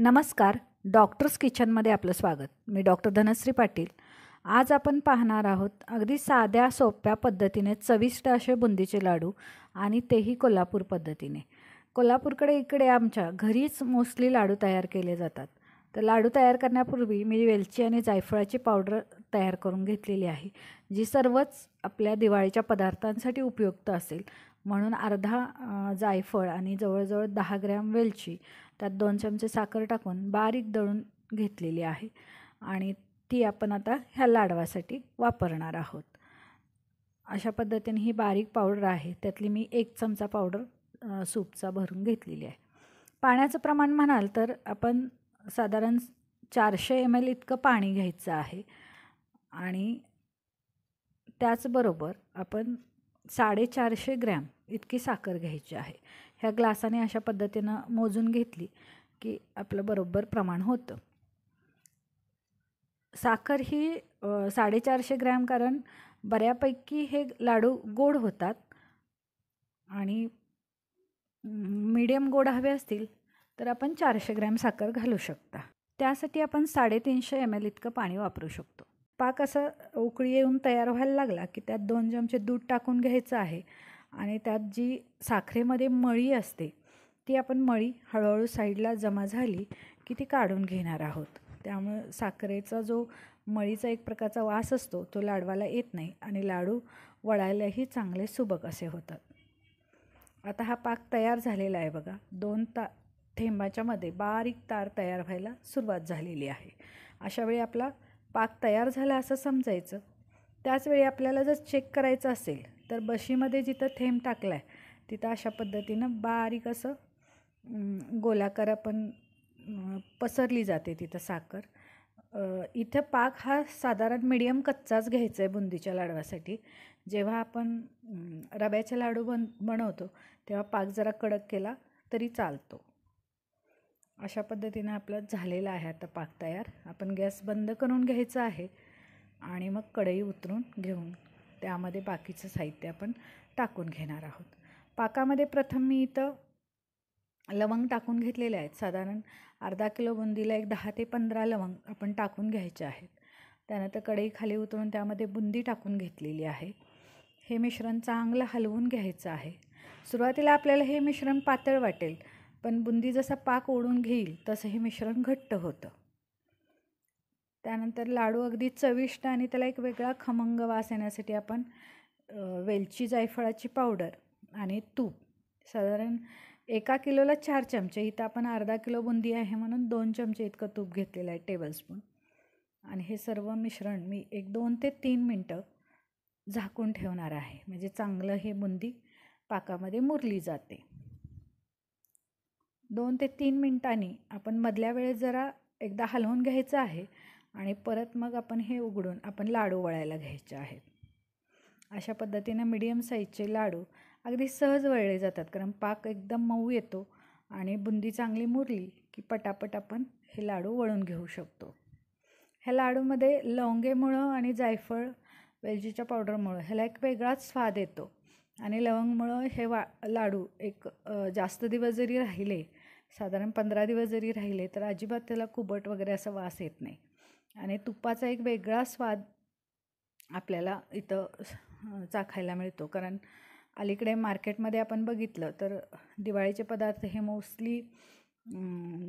नमस्कार डॉक्टर्स किचनमध्ये आपलं स्वागत मी डॉक्टर धनश्री पाटील आज आपण पाहणार आहोत अगदी साध्या सोप्या पद्धतीने चविष्ट असे बुंदीचे लाडू आणि तेही कोल्हापूर पद्धतीने कोल्हापूरकडे इकडे आमच्या घरीच मोस्टली लाडू तयार केले जातात तर लाडू तयार करण्यापूर्वी मी वेलची आणि जायफळाची पावडर तयार करून घेतलेली आहे जी सर्वच आपल्या दिवाळीच्या पदार्थांसाठी उपयुक्त असेल म्हणून अर्धा जायफळ आणि जवळजवळ दहा ग्रॅम वेलची त्यात दोन चमचे साखर टाकून बारीक दळून घेतलेली आहे आणि ती आपण आता ह्या लाडवासाठी वापरणार आहोत अशा पद्धतीने ही बारीक पावडर आहे त्यातली मी एक चमचा पावडर सूपचा भरून घेतलेली आहे पाण्याचं प्रमाण म्हणाल तर आपण साधारण चारशे एम एल इतकं पाणी घ्यायचं आहे आणि त्याचबरोबर आपण साडेचारशे ग्रॅम इतकी साखर घ्यायची आहे ह्या ग्लासाने अशा पद्धतीनं मोजून घेतली की आपलं बरोबर प्रमाण होतं साखर ही साडेचारशे ग्रॅम कारण बऱ्यापैकी हे लाडू गोड होतात आणि मीडियम गोड हवे असतील तर आपण चारशे ग्रॅम साखर घालू शकता त्यासाठी आपण साडेतीनशे एम एल इतकं पाणी वापरू शकतो पाक असा उकळी येऊन तयार व्हायला लागला की त्यात दोन चमचे दूध टाकून घ्यायचं आहे आणि त्यात जी साखरेमध्ये मळी असते ती आपण मळी हळूहळू साईडला जमा झाली की ती काढून घेणार आहोत त्यामुळं साखरेचा जो मळीचा एक प्रकारचा वास असतो तो लाडवाला येत नाही आणि लाडू वळायलाही चांगले सुबक असे होतात आता हा पाक तयार झालेला आहे बघा दोन ता थेंबाच्यामध्ये बारीक तार तयार व्हायला सुरुवात झालेली आहे अशावेळी आपला पाक तयार झाला असं समजायचं त्याचवेळी आपल्याला जर चेक करायचं असेल तर बशीमध्ये जिथं थेंब टाकला आहे तिथं अशा पद्धतीनं बारीक असं गोलाकार आपण पसरली जाते तिथं साखर इथं पाक हा साधारण मिडियम कच्चाच घ्यायचा आहे बुंदीच्या लाडवासाठी जेव्हा आपण रव्याचे लाडू बन बनवतो तेव्हा पाक जरा कडक केला तरी चालतो अशा पद्धतीनं आपलं झालेलं आहे आता पाक तयार आपण गॅस बंद करून घ्यायचा आहे आणि मग कढई उतरून घेऊन त्यामध्ये बाकीचं साहित्य आपण टाकून घेणार आहोत पाकामध्ये प्रथम मी इथं लवंग टाकून घेतलेले आहेत साधारण अर्धा किलो बुंदीला एक दहा ते पंधरा लवंग आपण टाकून घ्यायचे आहेत त्यानंतर कढई खाली उतरून त्यामध्ये बुंदी टाकून घेतलेली आहे हे मिश्रण चांगलं हलवून घ्यायचं आहे सुरुवातीला आपल्याला हे मिश्रण पातळ वाटेल पण बुंदी जसा पाक ओढून घेईल तसं हे मिश्रण घट्ट होतं त्यानंतर लाडू अगदी चविष्ट आणि त्याला एक वेगळा खमंग वास येण्यासाठी आपण वेलची जायफळाची पावडर आणि तूप साधारण एका किलोला चार चमचे इथं आपण अर्धा किलो बुंदी आहे म्हणून दोन चमचे इतकं तूप घेतलेलं आहे टेबलस्पून आणि हे सर्व मिश्रण मी एक दोन ते तीन मिनटं झाकून ठेवणार आहे म्हणजे चांगलं हे बुंदी पाकामध्ये मुरली जाते दोन ते तीन मिनटांनी आपण मधल्या वेळेस जरा एकदा हलवून घ्यायचं आहे आणि परत मग आपण हे उघडून आपण लाडू वळायला घ्यायचे आहेत अशा पद्धतीनं मिडियम साईजचे लाडू अगदी सहज वळले जातात कारण पाक एकदम मऊ येतो आणि बुंदी चांगली मुरली की पटापट आपण हे लाडू वळून घेऊ शकतो ह्या लाडूमध्ये लवंगेमुळं आणि जायफळ वेलचीच्या पावडरमुळं ह्याला एक वेगळाच स्वाद येतो आणि लवंगमुळं हे वा लाडू एक जास्त दिवस जरी राहिले साधारण पंधरा दिवस जरी राहिले तर अजिबात त्याला कुबट वगैरे असा वास येत नाही आणि तुपाचा एक वेगळा स्वाद आपल्याला इथं चाखायला मिळतो कारण अलीकडे मार्केटमध्ये आपण बघितलं तर दिवाळीचे पदार्थ हे मोस्टली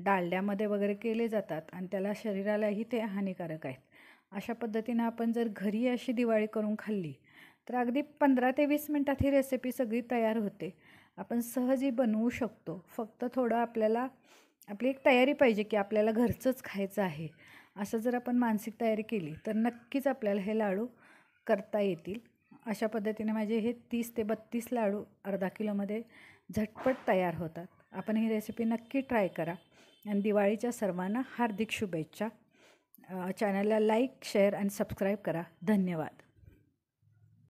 डाळड्यामध्ये वगैरे केले जातात आणि त्याला शरीरालाही ते हानिकारक आहेत अशा पद्धतीनं आपण जर घरी अशी दिवाळी करून खाल्ली तर अगदी पंधरा ते वीस मिनटात ही रेसिपी सगळी तयार होते आपण सहजही बनवू शकतो फक्त थोडं आपल्याला आपली एक तयारी पाहिजे की आपल्याला घरचंच खायचं आहे असं जर आपण मानसिक तयारी केली तर नक्कीच आपल्याला हे लाडू करता येतील अशा पद्धतीने माझे हे तीस ते बत्तीस लाडू अर्धा किलोमध्ये झटपट तयार होतात आपण ही रेसिपी नक्की ट्राय करा आणि दिवाळीच्या सर्वांना हार्दिक शुभेच्छा चॅनलला लाईक शेअर आणि सबस्क्राईब करा धन्यवाद